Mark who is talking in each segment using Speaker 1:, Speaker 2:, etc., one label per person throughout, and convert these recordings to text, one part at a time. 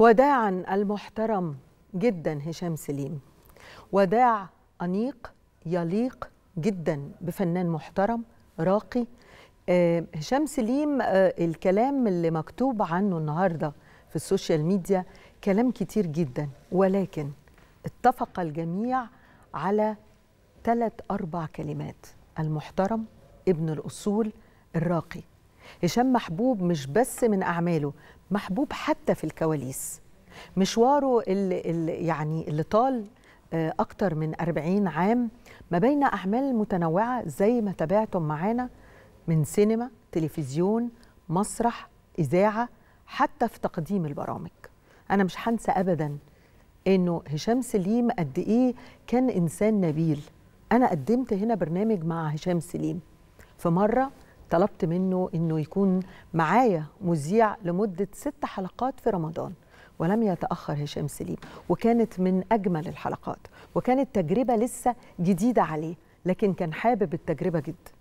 Speaker 1: وداعا المحترم جدا هشام سليم وداع أنيق يليق جدا بفنان محترم راقي آه، هشام سليم آه، الكلام اللي مكتوب عنه النهارده في السوشيال ميديا كلام كتير جدا ولكن اتفق الجميع على ثلاث أربع كلمات المحترم ابن الأصول الراقي هشام محبوب مش بس من أعماله محبوب حتى في الكواليس مشواره اللي, اللي يعني اللي طال آه، أكتر من 40 عام ما بين أعمال متنوعة زي ما تابعتم معانا من سينما تلفزيون مسرح إذاعة حتى في تقديم البرامج أنا مش هنسى أبدا إنه هشام سليم قد إيه كان إنسان نبيل أنا قدمت هنا برنامج مع هشام سليم في مرة طلبت منه انه يكون معايا مذيع لمده ست حلقات في رمضان ولم يتاخر هشام سليم وكانت من اجمل الحلقات وكانت تجربه لسه جديده عليه لكن كان حابب التجربه جدا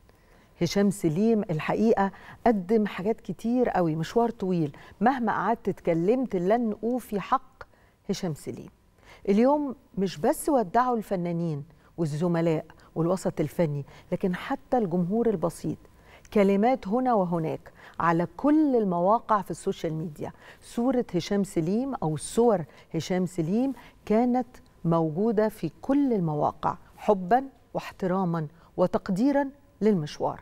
Speaker 1: هشام سليم الحقيقه قدم حاجات كتير قوي مشوار طويل مهما قعدت اتكلمت لن اوفي حق هشام سليم اليوم مش بس ودعوا الفنانين والزملاء والوسط الفني لكن حتى الجمهور البسيط كلمات هنا وهناك على كل المواقع في السوشيال ميديا صورة هشام سليم أو صور هشام سليم كانت موجودة في كل المواقع حبا واحتراما وتقديرا للمشوار